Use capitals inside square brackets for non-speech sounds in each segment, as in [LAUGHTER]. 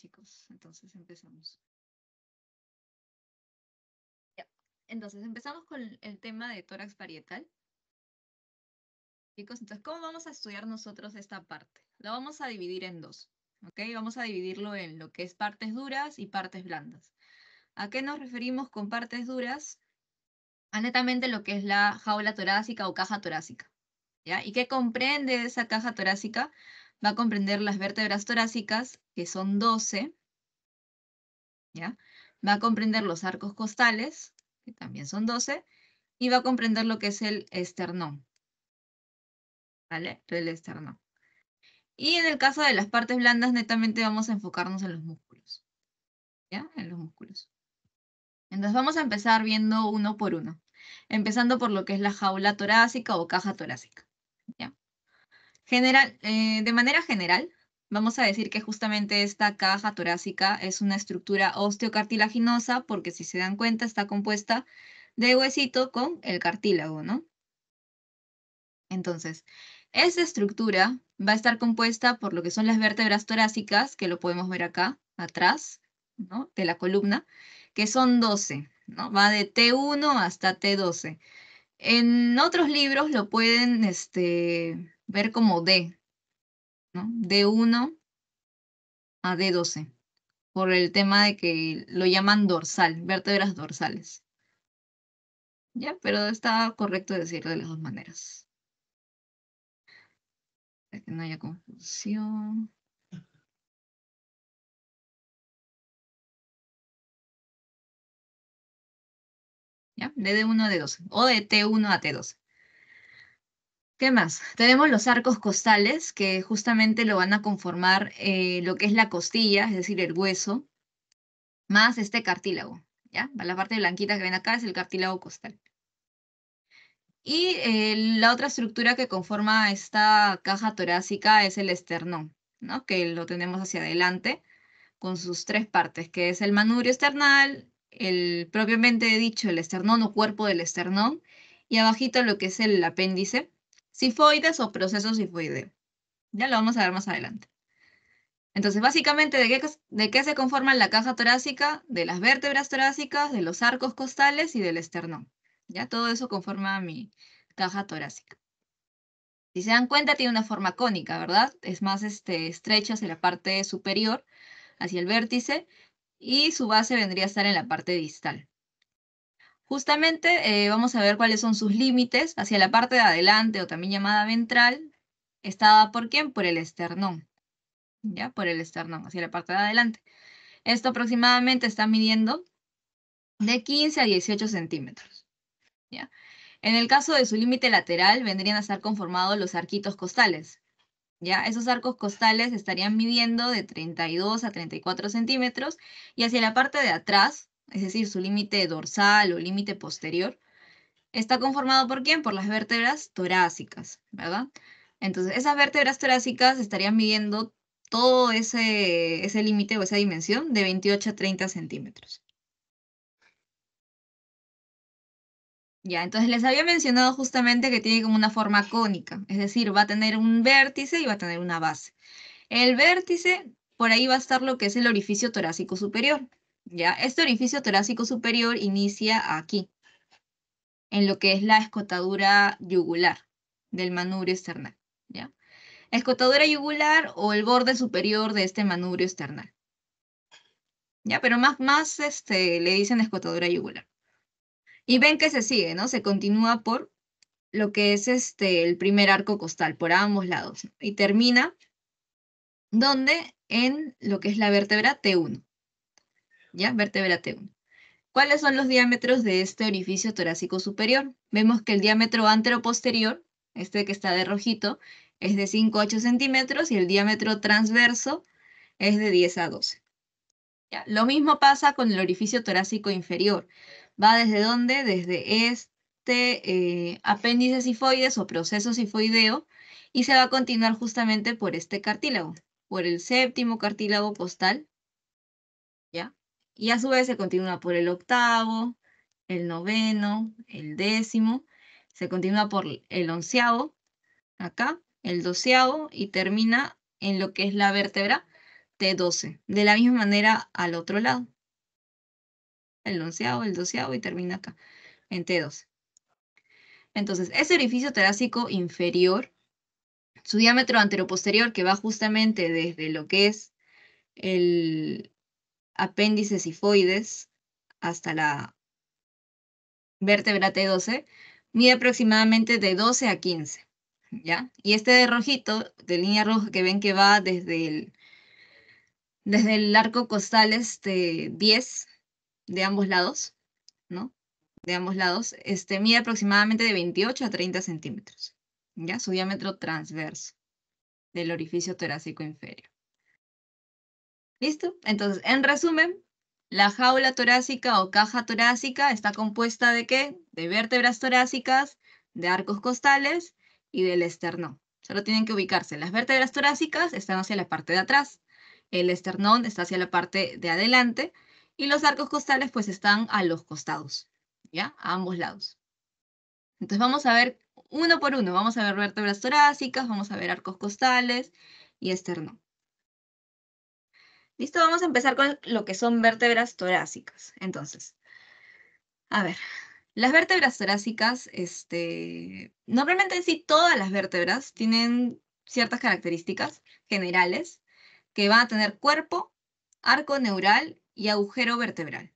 chicos. Entonces empezamos. Entonces empezamos con el tema de tórax parietal. Chicos, entonces, ¿cómo vamos a estudiar nosotros esta parte? La vamos a dividir en dos. ¿ok? Vamos a dividirlo en lo que es partes duras y partes blandas. ¿A qué nos referimos con partes duras? A netamente lo que es la jaula torácica o caja torácica. ¿ya? ¿Y qué comprende esa caja torácica? va a comprender las vértebras torácicas, que son 12, ¿ya? va a comprender los arcos costales, que también son 12, y va a comprender lo que es el esternón. ¿Vale? El esternón. Y en el caso de las partes blandas, netamente vamos a enfocarnos en los músculos. ¿Ya? En los músculos. Entonces vamos a empezar viendo uno por uno. Empezando por lo que es la jaula torácica o caja torácica. ¿Ya? General, eh, de manera general, vamos a decir que justamente esta caja torácica es una estructura osteocartilaginosa porque si se dan cuenta está compuesta de huesito con el cartílago, ¿no? Entonces, esa estructura va a estar compuesta por lo que son las vértebras torácicas, que lo podemos ver acá, atrás, ¿no? De la columna, que son 12, ¿no? Va de T1 hasta T12. En otros libros lo pueden este, ver como D, ¿no? D1 a D12, por el tema de que lo llaman dorsal, vértebras dorsales. Ya, pero está correcto decirlo de las dos maneras. Para que no haya confusión. ¿Ya? De D1 a D12 o de T1 a T12. ¿Qué más? Tenemos los arcos costales, que justamente lo van a conformar eh, lo que es la costilla, es decir, el hueso, más este cartílago. ¿ya? La parte blanquita que ven acá es el cartílago costal. Y eh, la otra estructura que conforma esta caja torácica es el esternón, ¿no? que lo tenemos hacia adelante con sus tres partes, que es el manubrio esternal, el propiamente dicho, el esternón o cuerpo del esternón, y abajito lo que es el apéndice, sifoides o proceso sifoideo. Ya lo vamos a ver más adelante. Entonces, básicamente, ¿de qué, se conforma la caja torácica? De las vértebras torácicas, de los arcos costales y del esternón. Ya todo eso conforma mi caja torácica. Si se dan cuenta, tiene una forma cónica, ¿verdad? Es más este, estrecha hacia la parte superior, hacia el vértice, y su base vendría a estar en la parte distal. Justamente eh, vamos a ver cuáles son sus límites hacia la parte de adelante o también llamada ventral. Está por quién? Por el esternón. ¿Ya? Por el esternón, hacia la parte de adelante. Esto aproximadamente está midiendo de 15 a 18 centímetros. ¿Ya? En el caso de su límite lateral, vendrían a estar conformados los arquitos costales. ¿Ya? Esos arcos costales estarían midiendo de 32 a 34 centímetros y hacia la parte de atrás es decir, su límite dorsal o límite posterior, está conformado por quién? Por las vértebras torácicas, ¿verdad? Entonces, esas vértebras torácicas estarían midiendo todo ese, ese límite o esa dimensión de 28 a 30 centímetros. Ya, entonces les había mencionado justamente que tiene como una forma cónica, es decir, va a tener un vértice y va a tener una base. El vértice, por ahí va a estar lo que es el orificio torácico superior, ¿ya? Este orificio torácico superior inicia aquí, en lo que es la escotadura yugular del manubrio esternal. ¿ya? Escotadura yugular o el borde superior de este manubrio esternal. ¿ya? Pero más, más este, le dicen escotadura yugular. Y ven que se sigue, ¿no? Se continúa por lo que es este, el primer arco costal, por ambos lados. Y termina, dónde En lo que es la vértebra T1. ¿ya? Vértebra T1. ¿Cuáles son los diámetros de este orificio torácico superior? Vemos que el diámetro anteroposterior, este que está de rojito, es de 5 a 8 centímetros y el diámetro transverso es de 10 a 12. ¿Ya? Lo mismo pasa con el orificio torácico inferior. ¿Va desde dónde? Desde este eh, apéndice sifoides o proceso sifoideo y se va a continuar justamente por este cartílago, por el séptimo cartílago postal, ¿ya? y a su vez se continúa por el octavo, el noveno, el décimo, se continúa por el onceavo, acá, el doceavo y termina en lo que es la vértebra T12. De la misma manera al otro lado. El onceavo, el doceavo y termina acá, en T12. Entonces, ese orificio terásico inferior, su diámetro anteroposterior que va justamente desde lo que es el, apéndices sifoides hasta la vértebra T12 mide aproximadamente de 12 a 15. ¿ya? Y este de rojito, de línea roja que ven que va desde el, desde el arco costal este 10 de ambos lados, ¿no? De ambos lados, este, mide aproximadamente de 28 a 30 centímetros, ¿ya? Su diámetro transverso del orificio torácico inferior. ¿Listo? Entonces, en resumen, la jaula torácica o caja torácica está compuesta de qué? De vértebras torácicas, de arcos costales y del esternón. Solo tienen que ubicarse. Las vértebras torácicas están hacia la parte de atrás, el esternón está hacia la parte de adelante y los arcos costales pues están a los costados, ¿ya? A ambos lados. Entonces vamos a ver uno por uno, vamos a ver vértebras torácicas, vamos a ver arcos costales y esternón. Listo, vamos a empezar con lo que son vértebras torácicas. Entonces, a ver, las vértebras torácicas, este, normalmente sí todas las vértebras tienen ciertas características generales que van a tener cuerpo, arco neural y agujero vertebral.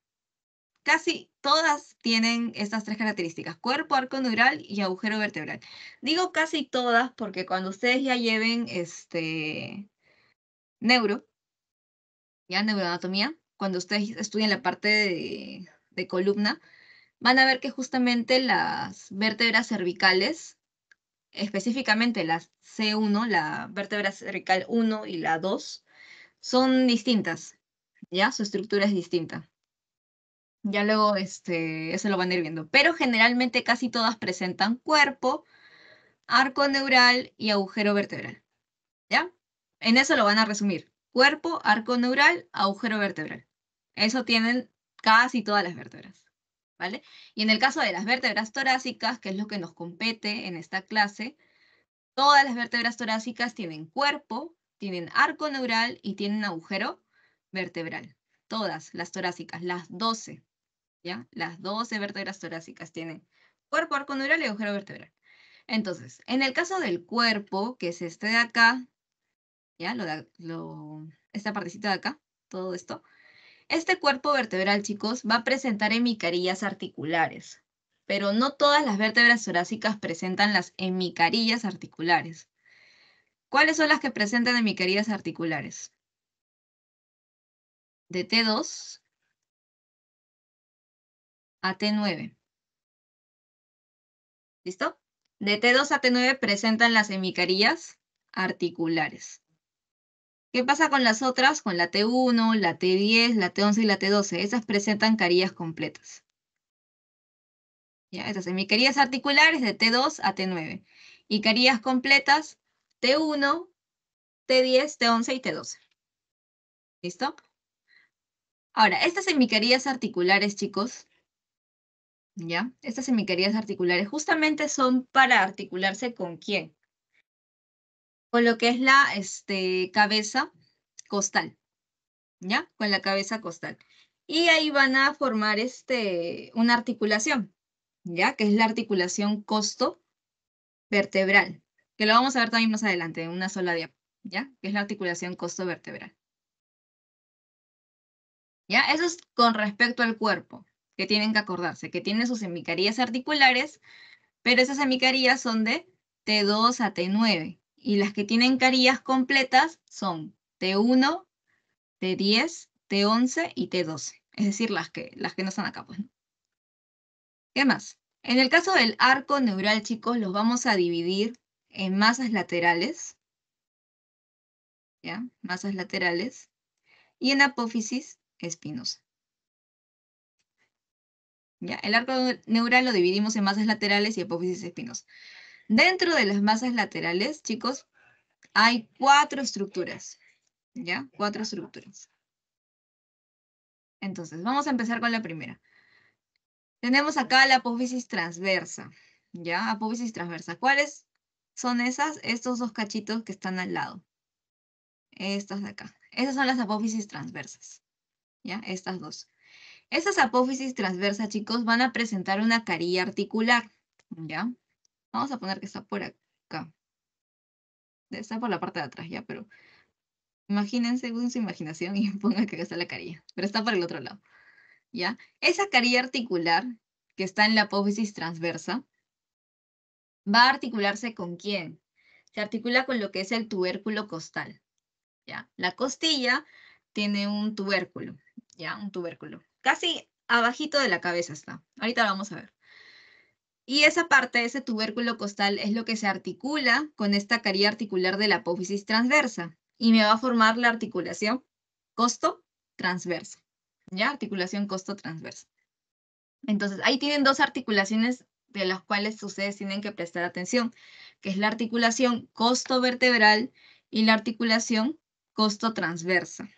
Casi todas tienen estas tres características, cuerpo, arco neural y agujero vertebral. Digo casi todas porque cuando ustedes ya lleven este neuro, ya neuroanatomía, cuando ustedes estudien la parte de, columna, van a ver que justamente las vértebras cervicales, específicamente las C1, la vértebra cervical 1 y la 2, son distintas, ¿ya? Su estructura es distinta. Ya luego este, eso lo van a ir viendo. Pero generalmente casi todas presentan cuerpo, arco neural y agujero vertebral. ¿Ya? En eso lo van a resumir cuerpo, arco neural, agujero vertebral. Eso tienen casi todas las vértebras. ¿vale? Y en el caso de las vértebras torácicas, que es lo que nos compete en esta clase, todas las vértebras torácicas tienen cuerpo, tienen arco neural y tienen agujero vertebral. Todas las torácicas, las 12. ¿ya? Las 12 vértebras torácicas tienen cuerpo, arco neural y agujero vertebral. Entonces, en el caso del cuerpo, que es este de acá, ¿ya? esta partecita de acá, todo esto. Este cuerpo vertebral, chicos, va a presentar hemicarillas articulares, pero no todas las vértebras torácicas presentan las hemicarillas articulares. ¿Cuáles son las que presentan hemicarillas articulares? De T2 a T9. ¿Listo? De T2 a T9 presentan las hemicarillas articulares. ¿Qué pasa con las otras? Con la T1, la T10, la T11 y la T12. Esas presentan carillas completas. ¿Ya? Estas semicarías articulares de T2 a T9. Y carillas completas T1, T10, T11 y T12. ¿Listo? Ahora, estas semicarías articulares, chicos, ¿ya? Estas semicarías articulares justamente son para articularse con quién? con lo que es la este, cabeza costal, ¿ya? Con la cabeza costal. Y ahí van a formar este, una articulación, ¿ya? Que es la articulación costo vertebral, que lo vamos a ver también más adelante en una sola diapositiva, ¿ya? Que es la articulación costo vertebral. ¿Ya? Eso es con respecto al cuerpo, que tienen que acordarse, que tiene sus semicarías articulares, pero esas semicarías son de T2 a T9, y las que tienen carillas completas son T1, T10, T11 y T12, es decir, las que, las que no están acá. Pues, ¿Qué más? En el caso del arco neural, chicos, los vamos a dividir en masas laterales, ¿ya? masas laterales, y en apófisis espinosa. ¿Ya? El arco neural lo dividimos en masas laterales y apófisis espinosa. Dentro de las masas laterales, chicos, hay cuatro estructuras, ¿ya? Cuatro estructuras. Entonces, vamos a empezar con la primera. Tenemos acá la apófisis transversa, ¿ya? Apófisis transversa. ¿Cuáles son esas? Estos dos cachitos que están al lado. Estas de acá. Esas son las apófisis transversas, ¿ya? Estas dos. Esas apófisis transversas, chicos, van a presentar una carilla articular, ¿ya? Vamos a poner que está por acá. Está por la parte de atrás ya, pero imagínense, según su imaginación y [LAUGHS] pongan que está la carilla, pero está por el otro lado. ¿Ya? Esa carilla articular que está en la apófisis transversa va a articularse con quién? Se articula con lo que es el tubérculo costal. ¿Ya? La costilla tiene un tubérculo, ¿ya? Un tubérculo. Casi abajito de la cabeza está. Ahorita vamos a ver. Y esa parte, ese tubérculo costal, es lo que se articula con esta caría articular de la apófisis transversa y me va a formar la articulación costo transversa. ¿Ya? Articulación costo transversa. Entonces, ahí tienen dos articulaciones de las cuales ustedes tienen que prestar atención, que es la articulación costo vertebral y la articulación costo transversa.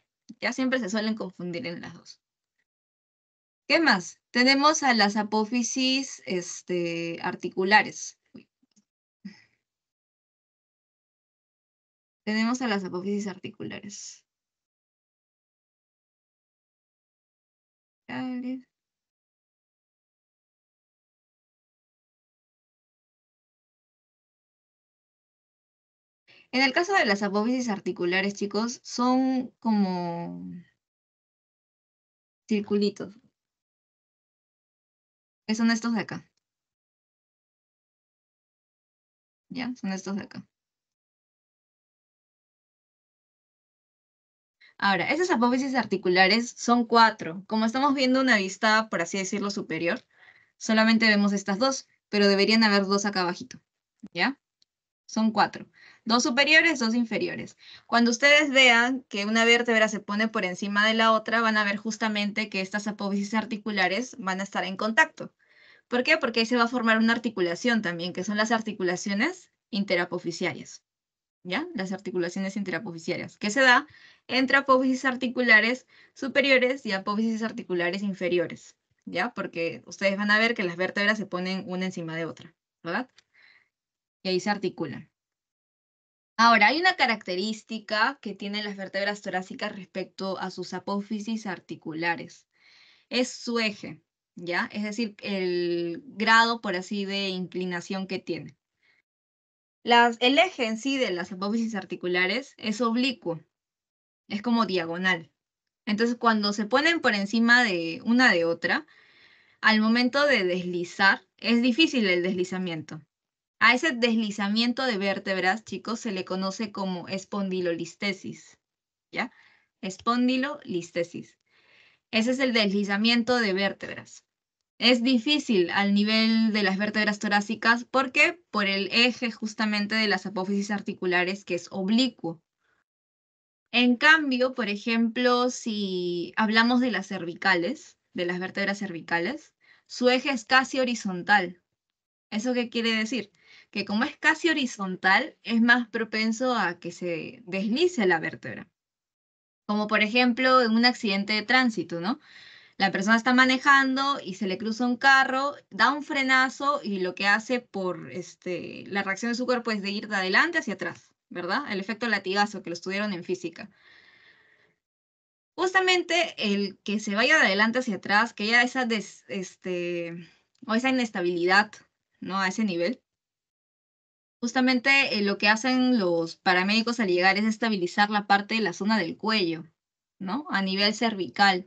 Ya siempre se suelen confundir en las dos. ¿Qué más? Tenemos a las apófisis este, articulares. Tenemos a las apófisis articulares. En el caso de las apófisis articulares, chicos, son como circulitos que son estos de acá. ¿Ya? Son estos de acá. Ahora, esas apófisis articulares son cuatro. Como estamos viendo una vista, por así decirlo, superior, solamente vemos estas dos, pero deberían haber dos acá abajito. ¿Ya? Son cuatro dos superiores, dos inferiores. Cuando ustedes vean que una vértebra se pone por encima de la otra, van a ver justamente que estas apófisis articulares van a estar en contacto. ¿Por qué? Porque ahí se va a formar una articulación también, que son las articulaciones interapoficiarias. ¿Ya? Las articulaciones interapoficiarias, ¿Qué se da entre apófisis articulares superiores y apófisis articulares inferiores, ¿ya? Porque ustedes van a ver que las vértebras se ponen una encima de otra, ¿verdad? Y ahí se articulan. Ahora, hay una característica que tienen las vértebras torácicas respecto a sus apófisis articulares. Es su eje, ¿ya? Es decir, el grado, por así, de inclinación que tiene. Las, el eje en sí de las apófisis articulares es oblicuo, es como diagonal. Entonces, cuando se ponen por encima de una de otra, al momento de deslizar, es difícil el deslizamiento. A ese deslizamiento de vértebras, chicos, se le conoce como espondilolistesis. ¿Ya? Espondilolistesis. Ese es el deslizamiento de vértebras. Es difícil al nivel de las vértebras torácicas porque por el eje justamente de las apófisis articulares que es oblicuo. En cambio, por ejemplo, si hablamos de las cervicales, de las vértebras cervicales, su eje es casi horizontal. ¿Eso qué quiere decir? que como es casi horizontal, es más propenso a que se deslice la vértebra. Como por ejemplo en un accidente de tránsito, ¿no? La persona está manejando y se le cruza un carro, da un frenazo y lo que hace por este, la reacción de su cuerpo es de ir de adelante hacia atrás, ¿verdad? El efecto latigazo que lo estudiaron en física. Justamente el que se vaya de adelante hacia atrás, que haya esa, este, o esa inestabilidad ¿no? a ese nivel, Justamente eh, lo que hacen los paramédicos al llegar es estabilizar la parte de la zona del cuello, ¿no? A nivel cervical.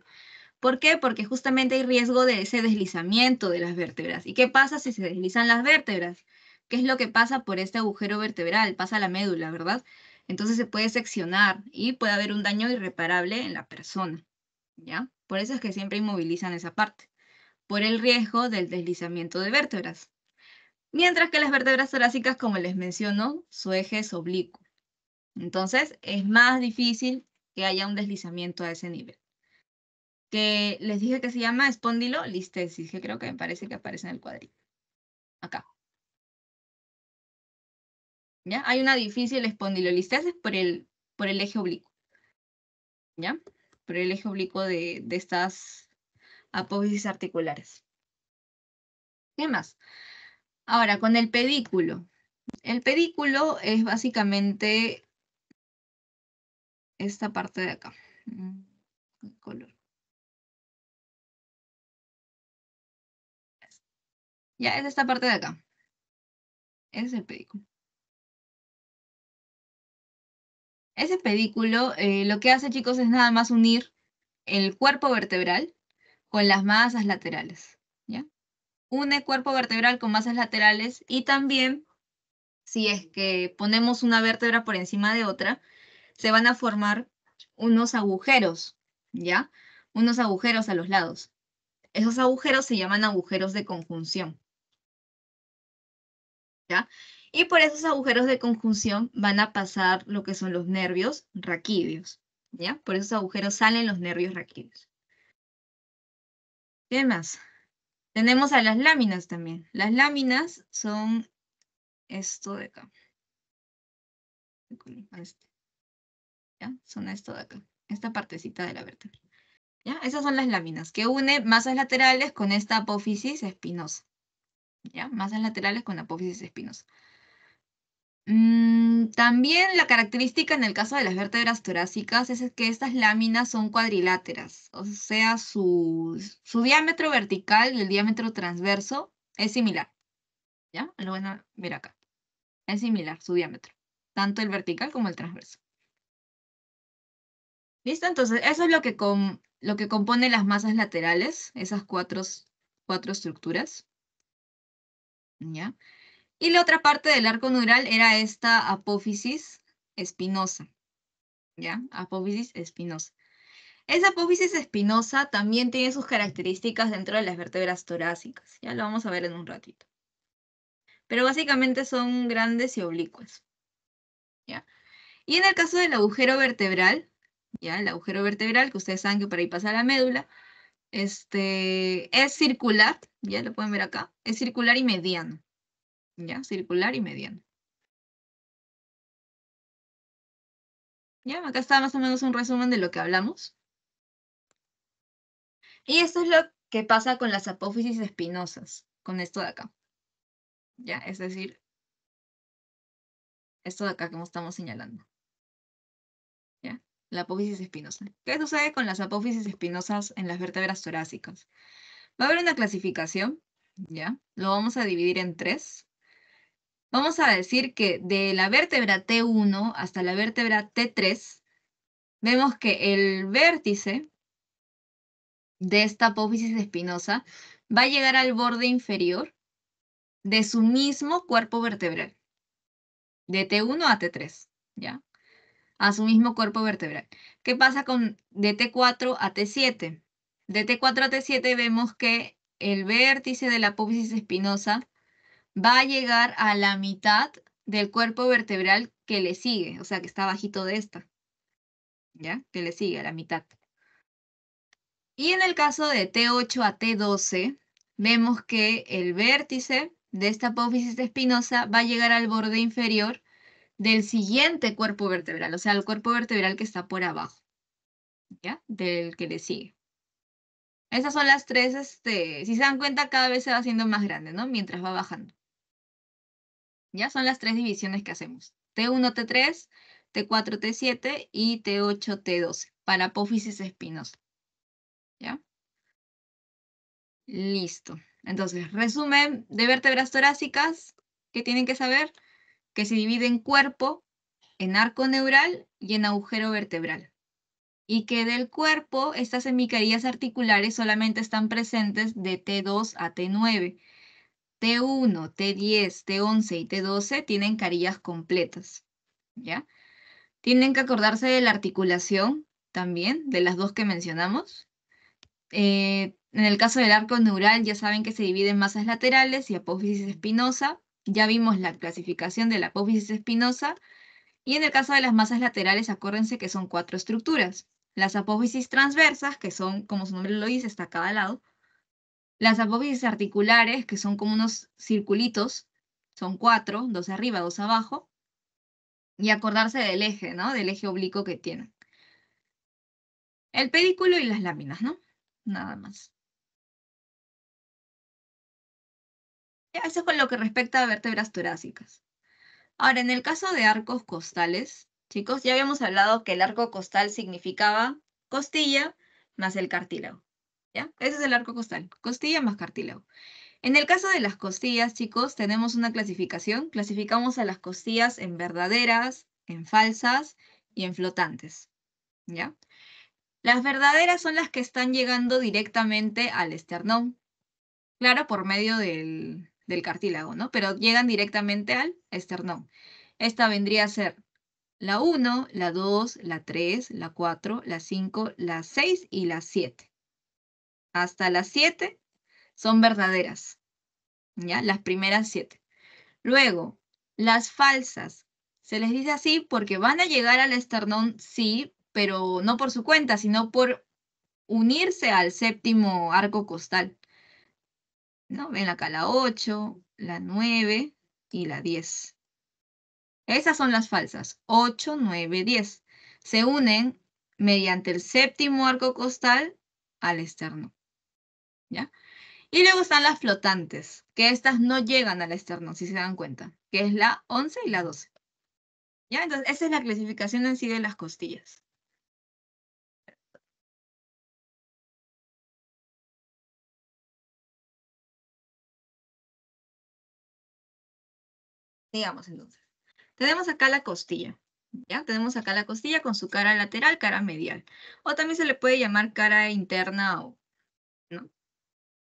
¿Por qué? Porque justamente hay riesgo de ese deslizamiento de las vértebras. ¿Y qué pasa si se deslizan las vértebras? ¿Qué es lo que pasa por este agujero vertebral? Pasa la médula, ¿verdad? Entonces se puede seccionar y puede haber un daño irreparable en la persona, ¿ya? Por eso es que siempre inmovilizan esa parte, por el riesgo del deslizamiento de vértebras. Mientras que las vértebras torácicas, como les menciono, su eje es oblicuo. Entonces, es más difícil que haya un deslizamiento a ese nivel. Que les dije que se llama espondilolistesis, que creo que me parece que aparece en el cuadrito. Acá. ¿Ya? Hay una difícil espondilolistesis por el, por el eje oblicuo. ¿Ya? Por el eje oblicuo de, estas apófisis articulares. ¿Qué más? Ahora, con el pedículo. El pedículo es básicamente esta parte de acá. Mm, color. Ya es esta parte de acá. Es el pedículo. Ese pedículo eh, lo que hace, chicos, es nada más unir el cuerpo vertebral con las masas laterales une cuerpo vertebral con masas laterales y también si es que ponemos una vértebra por encima de otra, se van a formar unos agujeros, ¿ya? Unos agujeros a los lados. Esos agujeros se llaman agujeros de conjunción. ¿Ya? Y por esos agujeros de conjunción van a pasar lo que son los nervios raquídeos, ¿ya? Por esos agujeros salen los nervios raquídeos. ¿Qué más? Tenemos a las láminas también. Las láminas son esto de acá. Este. Son esto de acá, esta partecita de la vértebra. ¿Ya? Esas son las láminas que une masas laterales con esta apófisis espinosa. ¿Ya? Masas laterales con apófisis espinosa. Mm, también la característica en el caso de las vértebras torácicas es que estas láminas son cuadriláteras, o sea, su, diámetro vertical y el diámetro transverso es similar. ¿Ya? Lo van a acá. Es similar su diámetro, tanto el vertical como el transverso. ¿Listo? Entonces, eso es lo que, con lo que compone las masas laterales, esas cuatro, cuatro estructuras. ¿Ya? Y la otra parte del arco neural era esta apófisis espinosa. ¿Ya? Apófisis espinosa. Esa apófisis espinosa también tiene sus características dentro de las vértebras torácicas. Ya lo vamos a ver en un ratito. Pero básicamente son grandes y oblicuas. ¿Ya? Y en el caso del agujero vertebral, ¿ya? El agujero vertebral, que ustedes saben que por ahí pasa la médula, este, es circular, ya lo pueden ver acá, es circular y mediano. ¿ya? Circular y mediana. ¿Ya? Acá está más o menos un resumen de lo que hablamos. Y esto es lo que pasa con las apófisis espinosas, con esto de acá. ¿Ya? Es decir, esto de acá como estamos señalando. ¿Ya? La apófisis espinosa. ¿Qué sucede con las apófisis espinosas en las vértebras torácicas? Va a haber una clasificación, ¿ya? Lo vamos a dividir en tres vamos a decir que de la vértebra T1 hasta la vértebra T3, vemos que el vértice de esta apófisis espinosa va a llegar al borde inferior de su mismo cuerpo vertebral, de T1 a T3, ¿ya? A su mismo cuerpo vertebral. ¿Qué pasa con de T4 a T7? De T4 a T7 vemos que el vértice de la apófisis espinosa va a llegar a la mitad del cuerpo vertebral que le sigue, o sea, que está bajito de esta. ¿Ya? Que le sigue a la mitad. Y en el caso de T8 a T12, vemos que el vértice de esta apófisis espinosa va a llegar al borde inferior del siguiente cuerpo vertebral, o sea, el cuerpo vertebral que está por abajo, ¿ya? Del que le sigue. Esas son las tres, este, si se dan cuenta, cada vez se va haciendo más grande, ¿no? Mientras va bajando. Ya son las tres divisiones que hacemos. T1, T3, T4, T7 y T8, T12 para apófisis espinosa. ¿Ya? Listo. Entonces, resumen de vértebras torácicas que tienen que saber que se divide en cuerpo, en arco neural y en agujero vertebral. Y que del cuerpo estas hemicarías articulares solamente están presentes de T2 a T9 T1, T10, T11 y T12 tienen carillas completas, ¿ya? Tienen que acordarse de la articulación también, de las dos que mencionamos. Eh, en el caso del arco neural ya saben que se divide en masas laterales y apófisis espinosa. Ya vimos la clasificación de la apófisis espinosa. Y en el caso de las masas laterales, acuérdense que son cuatro estructuras. Las apófisis transversas, que son, como su nombre lo dice, está a cada lado las apófisis articulares, que son como unos circulitos, son cuatro, dos arriba, dos abajo, y acordarse del eje, ¿no? Del eje oblicuo que tienen. El pedículo y las láminas, ¿no? Nada más. Eso es con lo que respecta a vértebras torácicas. Ahora, en el caso de arcos costales, chicos, ya habíamos hablado que el arco costal significaba costilla más el cartílago. Ese es el arco costal, costilla más cartílago. En el caso de las costillas, chicos, tenemos una clasificación. Clasificamos a las costillas en verdaderas, en falsas y en flotantes. ¿Ya? Las verdaderas son las que están llegando directamente al esternón. Claro, por medio del, del cartílago, ¿no? Pero llegan directamente al esternón. Esta vendría a ser la 1, la 2, la 3, la 4, la 5, la 6 y la 7 hasta las 7 son verdaderas, ¿ya? Las primeras siete. Luego, las falsas. Se les dice así porque van a llegar al esternón, sí, pero no por su cuenta, sino por unirse al séptimo arco costal. ¿No? Ven acá la 8, la 9 y la 10. Esas son las falsas, 8, 9, 10. Se unen mediante el séptimo arco costal al esternón. ¿ya? Y luego están las flotantes, que estas no llegan al externo. si se dan cuenta, que es la 11 y la 12. ¿Ya? Entonces, esa es la clasificación en sí de las costillas. Digamos entonces. Tenemos acá la costilla. ¿Ya? Tenemos acá la costilla con su cara lateral, cara medial. O también se le puede llamar cara interna o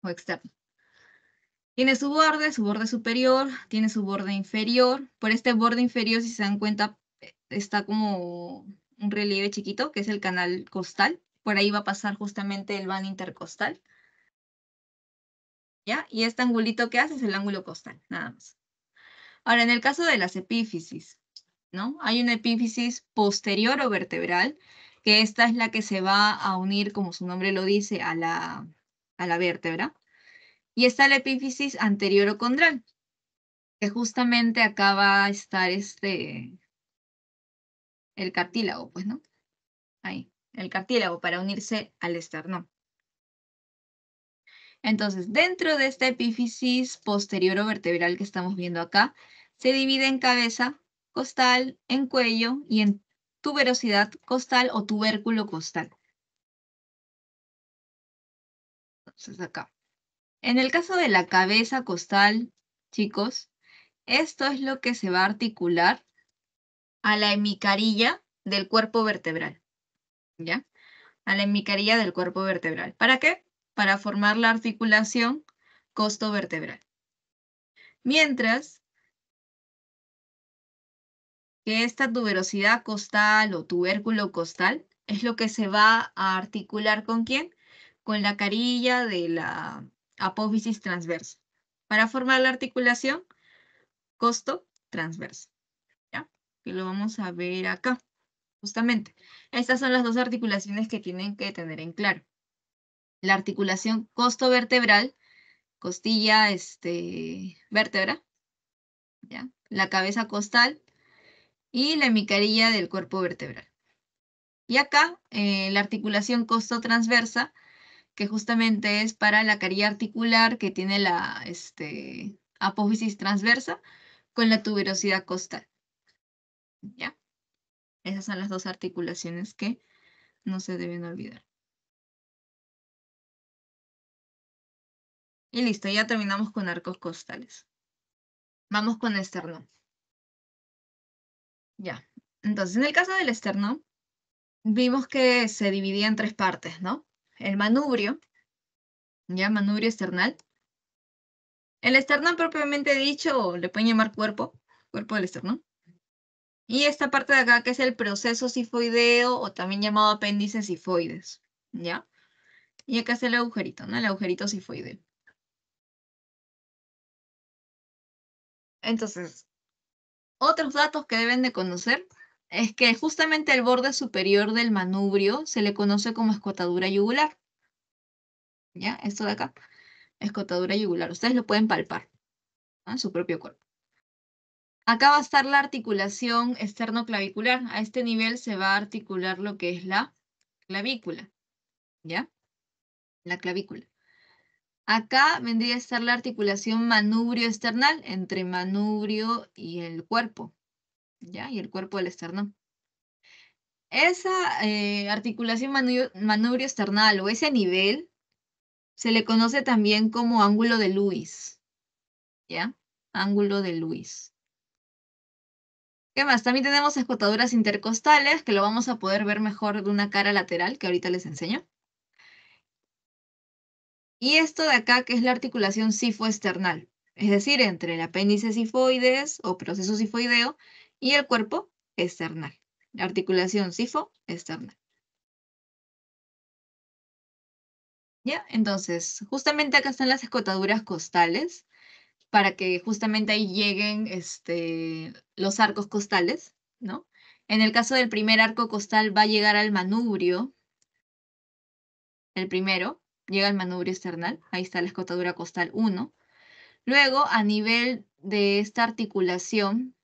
o externo. Tiene su borde, su borde superior, tiene su borde inferior. Por este borde inferior, si se dan cuenta, está como un relieve chiquito, que es el canal costal. Por ahí va a pasar justamente el van intercostal. ¿Ya? Y este angulito que hace es el ángulo costal, nada más. Ahora, en el caso de las epífisis, ¿no? Hay una epífisis posterior o vertebral, que esta es la que se va a unir, como su nombre lo dice, a la, a la vértebra. Y está la epífisis anterior o condral, que justamente acá va a estar este, el cartílago, pues, ¿no? Ahí, el cartílago para unirse al esternón. Entonces, dentro de esta epífisis posterior o vertebral que estamos viendo acá, se divide en cabeza, costal, en cuello y en tuberosidad costal o tubérculo costal. En el caso de la cabeza costal, chicos, esto es lo que se va a articular a la hemicarilla del cuerpo vertebral. ¿Ya? A la hemicarilla del cuerpo vertebral. ¿Para qué? Para formar la articulación costo-vertebral. Mientras que esta tuberosidad costal o tubérculo costal es lo que se va a articular con quién? con la carilla de la apófisis transversa para formar la articulación costo transversa. ¿ya? Que lo vamos a ver acá, justamente. Estas son las dos articulaciones que tienen que tener en claro. La articulación costo vertebral, costilla, este, vértebra, la cabeza costal y la hemicarilla del cuerpo vertebral. Y acá, eh, la articulación costo transversa que justamente es para la carilla articular que tiene la este, apófisis transversa con la tuberosidad costal. ¿Ya? Esas son las dos articulaciones que no se deben olvidar. Y listo, ya terminamos con arcos costales. Vamos con esternón. Ya, entonces en el caso del esternón, vimos que se dividía en tres partes, ¿no? el manubrio, ya manubrio esternal. El esternón propiamente dicho, le pueden llamar cuerpo, cuerpo del esternón. Y esta parte de acá que es el proceso sifoideo o también llamado apéndice sifoides, ¿ya? Y acá es el agujerito, ¿no? El agujerito sifoideo. Entonces, otros datos que deben de conocer es que justamente el borde superior del manubrio se le conoce como escotadura yugular. ¿Ya? Esto de acá, escotadura yugular. Ustedes lo pueden palpar en su propio cuerpo. Acá va a estar la articulación externo-clavicular. A este nivel se va a articular lo que es la clavícula. ¿Ya? La clavícula. Acá vendría a estar la articulación manubrio external entre manubrio y el cuerpo. Y el cuerpo del esternón. Esa eh, articulación manubrio, esternal o ese nivel se le conoce también como ángulo de Lewis, ¿ya? Ángulo de Lewis. ¿Qué más? También tenemos escotaduras intercostales, que lo vamos a poder ver mejor de una cara lateral, que ahorita les enseño. Y esto de acá, que es la articulación sifoesternal, es decir, entre el apéndice sifoides o proceso sifoideo y el cuerpo external. La articulación sifo external. ¿Ya? Entonces, justamente acá están las escotaduras costales para que justamente ahí lleguen este, los arcos costales, ¿no? En el caso del primer arco costal va a llegar al manubrio, el primero, llega al manubrio external, ahí está la escotadura costal 1. Luego, a nivel de esta articulación,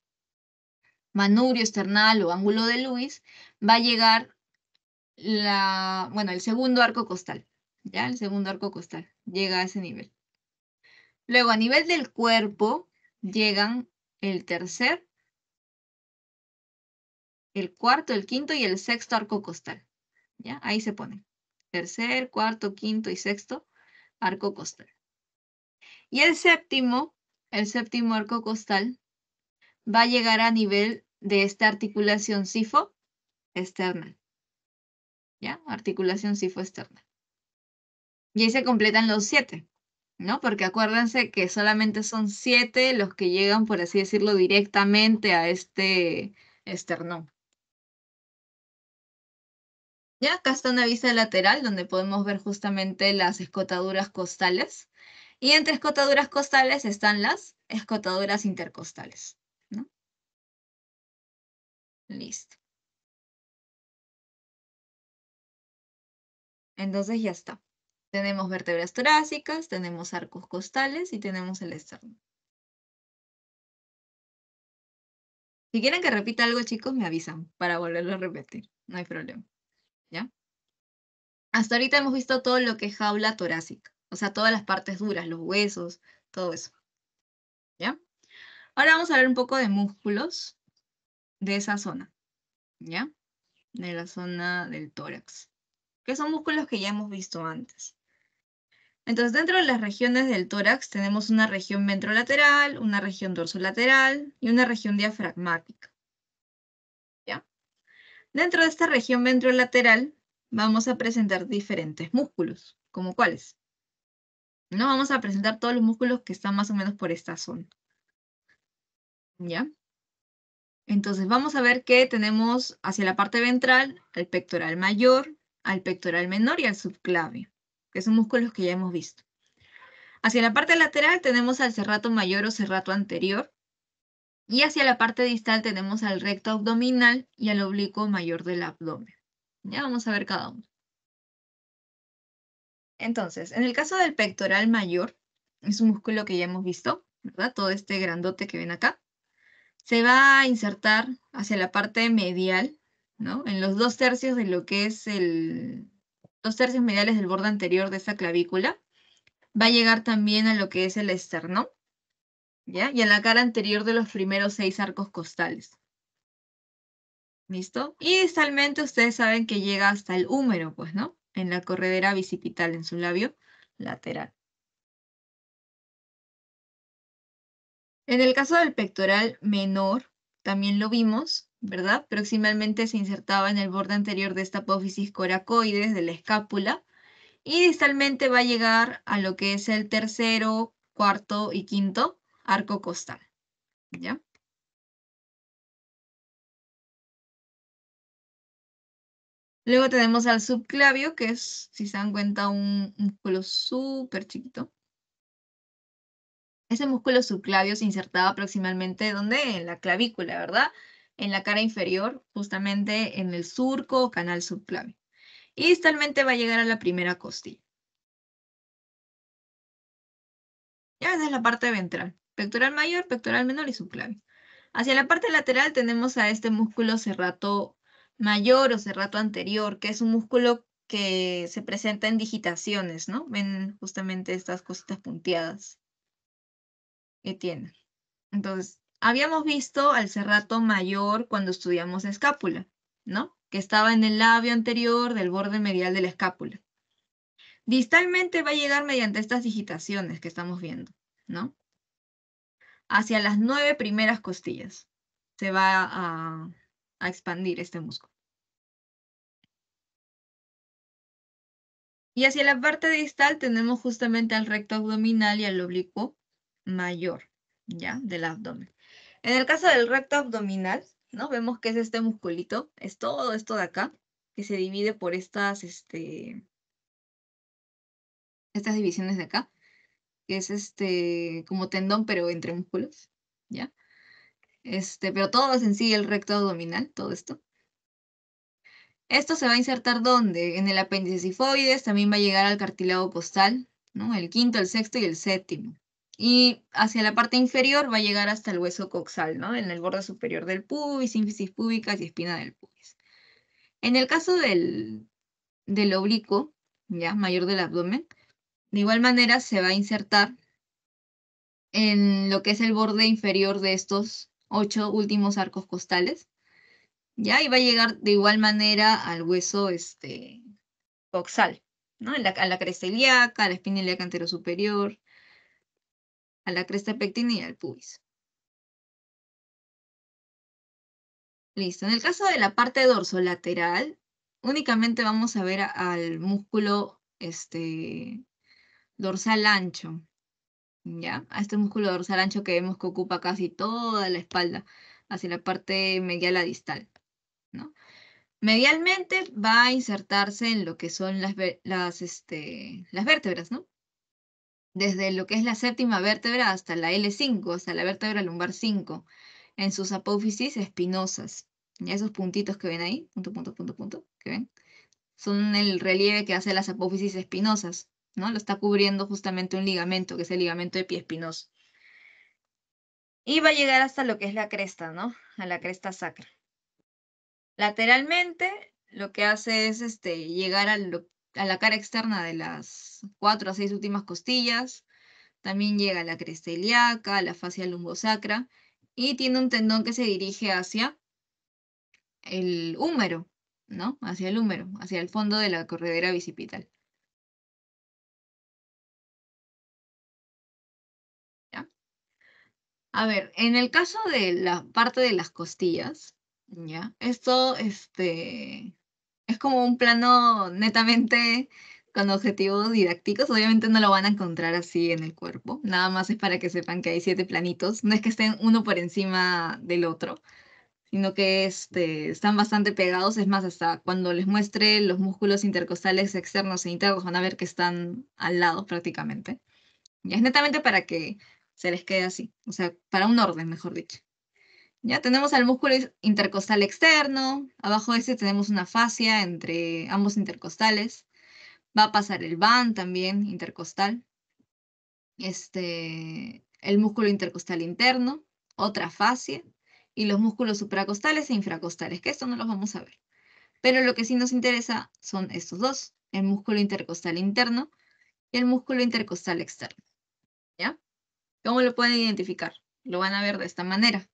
manubrio external o ángulo de Luis va a llegar la, bueno, el segundo arco costal. Ya, el segundo arco costal llega a ese nivel. Luego, a nivel del cuerpo, llegan el tercer, el cuarto, el quinto y el sexto arco costal. ¿Ya? Ahí se ponen. Tercer, cuarto, quinto y sexto arco costal. Y el séptimo, el séptimo arco costal, va a llegar a nivel de esta articulación sifo externa. ¿Ya? Articulación sifo externa. Y ahí se completan los siete, ¿no? Porque acuérdense que solamente son siete los que llegan, por así decirlo, directamente a este esternón. Ya acá está una vista lateral donde podemos ver justamente las escotaduras costales. Y entre escotaduras costales están las escotaduras intercostales. Listo. Entonces ya está. Tenemos vértebras torácicas, tenemos arcos costales y tenemos el externo. Si quieren que repita algo, chicos, me avisan para volverlo a repetir. No hay problema. ¿Ya? Hasta ahorita hemos visto todo lo que es jaula torácica. O sea, todas las partes duras, los huesos, todo eso. ¿Ya? Ahora vamos a ver un poco de músculos de esa zona, ¿ya? De la zona del tórax, que son músculos que ya hemos visto antes. Entonces, dentro de las regiones del tórax tenemos una región ventrolateral, una región dorsolateral y una región diafragmática. ¿Ya? Dentro de esta región ventrolateral vamos a presentar diferentes músculos, como cuáles. No vamos a presentar todos los músculos que están más o menos por esta zona. ¿Ya? Entonces vamos a ver que tenemos hacia la parte ventral al pectoral mayor, al pectoral menor y al subclavio, que son músculos que ya hemos visto. Hacia la parte lateral tenemos al cerrato mayor o cerrato anterior, y hacia la parte distal tenemos al recto abdominal y al oblicuo mayor del abdomen. Ya vamos a ver cada uno. Entonces, en el caso del pectoral mayor, es un músculo que ya hemos visto, ¿verdad? Todo este grandote que ven acá se va a insertar hacia la parte medial, ¿no? En los dos tercios de lo que es el... dos tercios mediales del borde anterior de esta clavícula. Va a llegar también a lo que es el esternón, ¿ya? Y a la cara anterior de los primeros seis arcos costales. ¿Listo? Y distalmente ustedes saben que llega hasta el húmero, pues, ¿no? En la corredera bicipital, en su labio lateral. En el caso del pectoral menor, también lo vimos, ¿verdad? Proximalmente se insertaba en el borde anterior de esta apófisis coracoides de la escápula y distalmente va a llegar a lo que es el tercero, cuarto y quinto arco costal. ¿Ya? Luego tenemos al subclavio, que es, si se dan cuenta, un músculo súper chiquito. Ese músculo subclavio se insertaba aproximadamente, ¿dónde? En la clavícula, ¿verdad? En la cara inferior, justamente en el surco o canal subclavio. Y distalmente va a llegar a la primera costilla. Ya esa es la parte ventral. Pectoral mayor, pectoral menor y subclavio. Hacia la parte lateral tenemos a este músculo cerrato mayor o cerrato anterior, que es un músculo que se presenta en digitaciones, ¿no? Ven justamente estas cositas punteadas. Eh, Entonces, habíamos visto al cerrato mayor cuando estudiamos escápula, ¿no? Que estaba en el labio anterior del borde medial de la escápula. Distalmente va a llegar mediante estas digitaciones que estamos viendo, ¿no? Hacia las nueve primeras costillas se va a expandir este músculo. Y hacia la parte distal tenemos justamente al recto abdominal y al oblicuo mayor, ¿ya? Del abdomen. En el caso del recto abdominal, ¿no? Vemos que es este musculito, es todo esto de acá, que se divide por estas, este, estas divisiones de acá, que es este, como tendón, pero entre músculos, ¿ya? Este, pero todo es en sí el recto abdominal, todo esto. Esto se va a insertar ¿dónde? En el apéndice sifoides, también va a llegar al cartílago postal, ¿no? El quinto, el sexto y el séptimo y hacia la parte inferior va a llegar hasta el hueso coxal, ¿no? En el borde superior del pubis, sínfisis púbica y espina del pubis. En el caso del, del oblicuo, ya, mayor del abdomen, de igual manera se va a insertar en lo que es el borde inferior de estos ocho últimos arcos costales, ya, y va a llegar de igual manera al hueso este, coxal, ¿no? la, a la cresta ilíaca, a la espina ilíaca anterosuperior, superior, a la cresta pectina y al pubis. Listo. En el caso de la parte dorsolateral, únicamente vamos a ver al músculo este, dorsal ancho. ¿Ya? A este músculo dorsal ancho que vemos que ocupa casi toda la espalda, hacia la parte medial a distal. ¿no? Medialmente va a insertarse en lo que son las, las, este, las vértebras, ¿no? desde lo que es la séptima vértebra hasta la L5, hasta la vértebra lumbar 5, en sus apófisis espinosas. Y esos puntitos que ven ahí, punto, punto, punto, punto, que ven, son el relieve que hace las apófisis espinosas, ¿no? Lo está cubriendo justamente un ligamento, que es el ligamento de pie espinoso. Y va a llegar hasta lo que es la cresta, ¿no? A la cresta sacra. Lateralmente, lo que hace es este, llegar a la cara externa de las cuatro a seis últimas costillas. También llega la cresta ilíaca, la fascia lumbosacra y tiene un tendón que se dirige hacia el húmero, ¿no? Hacia el húmero, hacia el fondo de la corredera bicipital. ¿Ya? A ver, en el caso de la parte de las costillas, ¿ya? Esto este, es como un plano netamente con objetivos didácticos. Obviamente no lo van a encontrar así en el cuerpo, nada más es para que sepan que hay siete planitos. No es que estén uno por encima del otro, sino que este, están bastante pegados. Es más, hasta cuando les muestre los músculos intercostales externos e internos, van a ver que están al lado prácticamente. Y es netamente para que se les quede así, o sea, para un orden, mejor dicho. Ya tenemos al músculo intercostal externo, abajo de ese tenemos una fascia entre ambos intercostales, va a pasar el van también intercostal, este, el músculo intercostal interno, otra fascia y los músculos supracostales e infracostales, que esto no los vamos a ver. Pero lo que sí nos interesa son estos dos, el músculo intercostal interno y el músculo intercostal externo. ¿Ya? ¿Cómo lo pueden identificar? Lo van a ver de esta manera.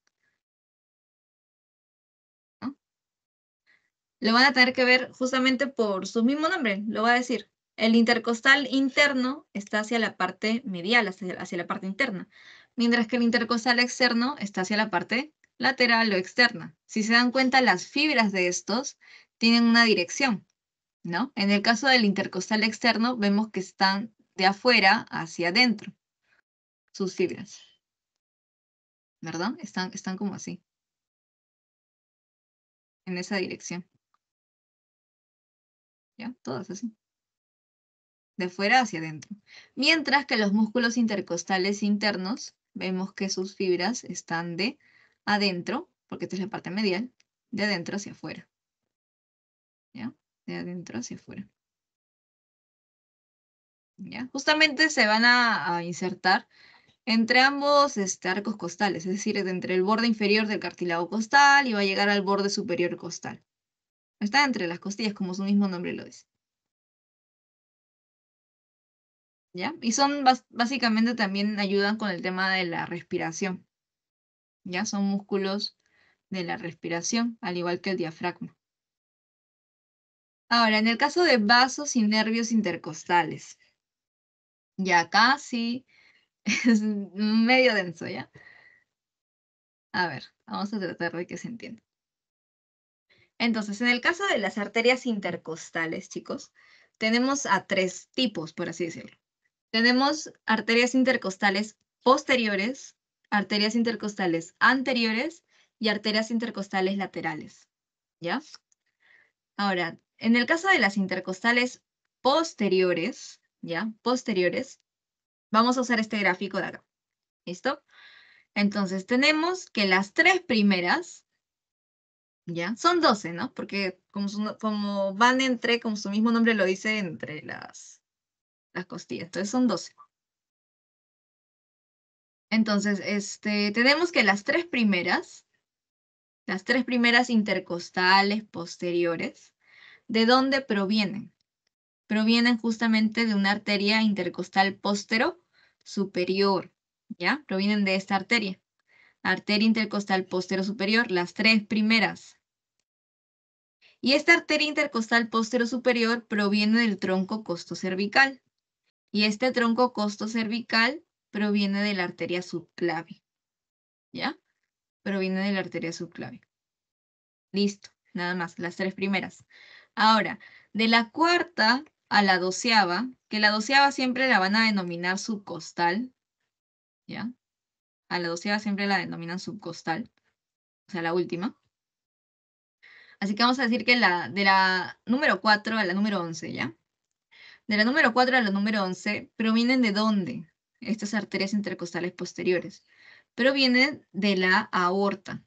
Lo van a tener que ver justamente por su mismo nombre, lo va a decir. El intercostal interno está hacia la parte medial, hacia, la parte interna, mientras que el intercostal externo está hacia la parte lateral o externa. Si se dan cuenta, las fibras de estos tienen una dirección, ¿no? En el caso del intercostal externo, vemos que están de afuera hacia adentro, sus fibras. ¿Verdad? Están, están como así. En esa dirección. ¿Ya? Todas así de fuera hacia adentro. Mientras que los músculos intercostales internos, vemos que sus fibras están de adentro, porque esta es la parte medial, de adentro hacia afuera. ¿Ya? De adentro hacia afuera. ¿Ya? Justamente se van a, insertar entre ambos este, arcos costales, es decir, entre el borde inferior del cartílago costal y va a llegar al borde superior costal. Está entre las costillas, como su mismo nombre lo dice. Y son básicamente también ayudan con el tema de la respiración, ¿ya? Son músculos de la respiración, al igual que el diafragma. Ahora, en el caso de vasos y nervios intercostales, ya casi [LAUGHS] es medio denso, ¿ya? A ver, vamos a tratar de que se entienda. Entonces, en el caso de las arterias intercostales, chicos, tenemos a tres tipos, por así decirlo. Tenemos arterias intercostales posteriores, arterias intercostales anteriores y arterias intercostales laterales. ¿Ya? Ahora, en el caso de las intercostales posteriores, ¿ya? Posteriores, vamos a usar este gráfico de acá. ¿Listo? Entonces, tenemos que las tres primeras, ¿ya? Son 12, ¿no? Porque como, como van entre, como su mismo nombre lo dice, entre las las costillas. Entonces son 12. Entonces, este, tenemos que las tres primeras, las tres primeras intercostales posteriores, ¿de dónde provienen? Provienen justamente de una arteria intercostal postero superior, ¿ya? Provienen de esta arteria. Arteria intercostal postero superior, las tres primeras. Y esta arteria intercostal postero superior proviene del tronco costo cervical. Y este tronco costo cervical proviene de la arteria subclavia. ¿Ya? Proviene de la arteria subclavia. Listo, nada más, las tres primeras. Ahora, de la cuarta a la doceava, que la doceava siempre la van a denominar subcostal, ¿ya? A la doceava siempre la denominan subcostal, o sea, la última. Así que vamos a decir que la, de la número 4 a la número 11, ¿ya? De la número 4 a la número 11, ¿provienen de dónde? Estas arterias intercostales posteriores. Provienen de la aorta.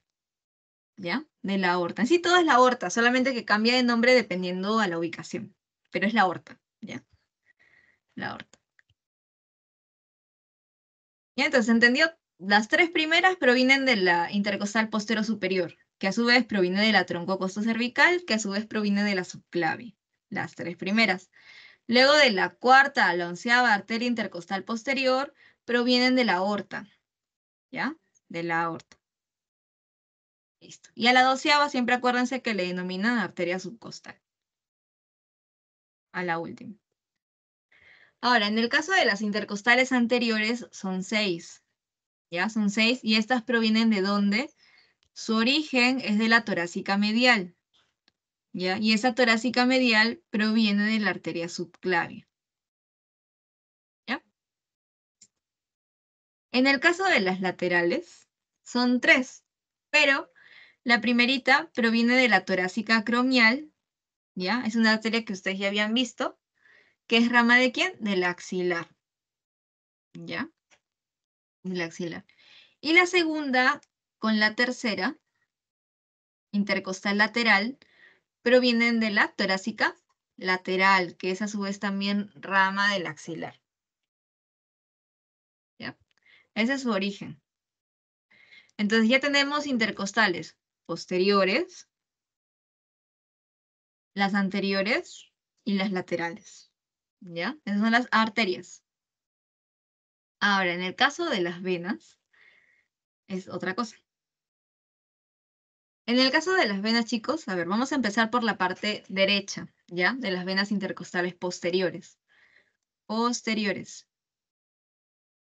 ¿Ya? De la aorta. En sí, todo es la aorta, solamente que cambia de nombre dependiendo a la ubicación. Pero es la aorta, ¿ya? La aorta. ¿Ya? Entonces, ¿entendió? Las tres primeras provienen de la intercostal postero superior, que a su vez proviene de la tronco cervical, que a su vez proviene de la subclave. Las tres primeras. Luego de la cuarta a la onceava arteria intercostal posterior, provienen de la aorta. ¿Ya? De la aorta. Listo. Y a la doceava siempre acuérdense que le denominan arteria subcostal. A la última. Ahora, en el caso de las intercostales anteriores, son seis. ¿Ya? Son seis. ¿Y estas provienen de dónde? Su origen es de la torácica medial. Y esa torácica medial proviene de la arteria subclavia. ¿ya? En el caso de las laterales, son tres, pero la primerita proviene de la torácica acromial, ¿ya? Es una arteria que ustedes ya habían visto, que es rama de quién? Del axilar, ¿ya? axilar. Y la segunda con la tercera, intercostal lateral, provienen de la torácica lateral, que es a su vez también rama del axilar. ¿Ya? Ese es su origen. Entonces ya tenemos intercostales posteriores, las anteriores y las laterales. ¿Ya? Esas son las arterias. Ahora, en el caso de las venas, es otra cosa. En el caso de las venas, chicos, a ver, vamos a empezar por la parte derecha, ¿ya? De las venas intercostales posteriores. Posteriores.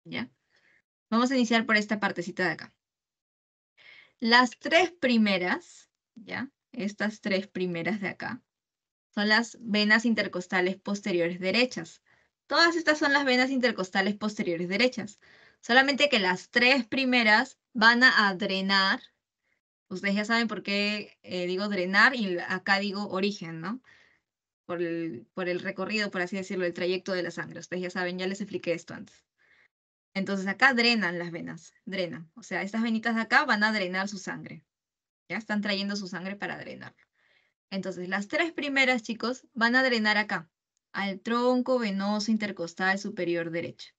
¿Ya? Vamos a iniciar por esta partecita de acá. Las tres primeras, ¿ya? Estas tres primeras de acá, son las venas intercostales posteriores derechas. Todas estas son las venas intercostales posteriores derechas. Solamente que las tres primeras van a drenar ustedes ya saben por qué eh, digo drenar y acá digo origen, ¿no? Por el, recorrido, por así decirlo, el trayecto de la sangre. Ustedes ya saben, ya les expliqué esto antes. Entonces acá drenan las venas, drenan. O sea, estas venitas de acá van a drenar su sangre. Ya están trayendo su sangre para drenarlo. Entonces las tres primeras, chicos, van a drenar acá, al tronco venoso intercostal superior derecho.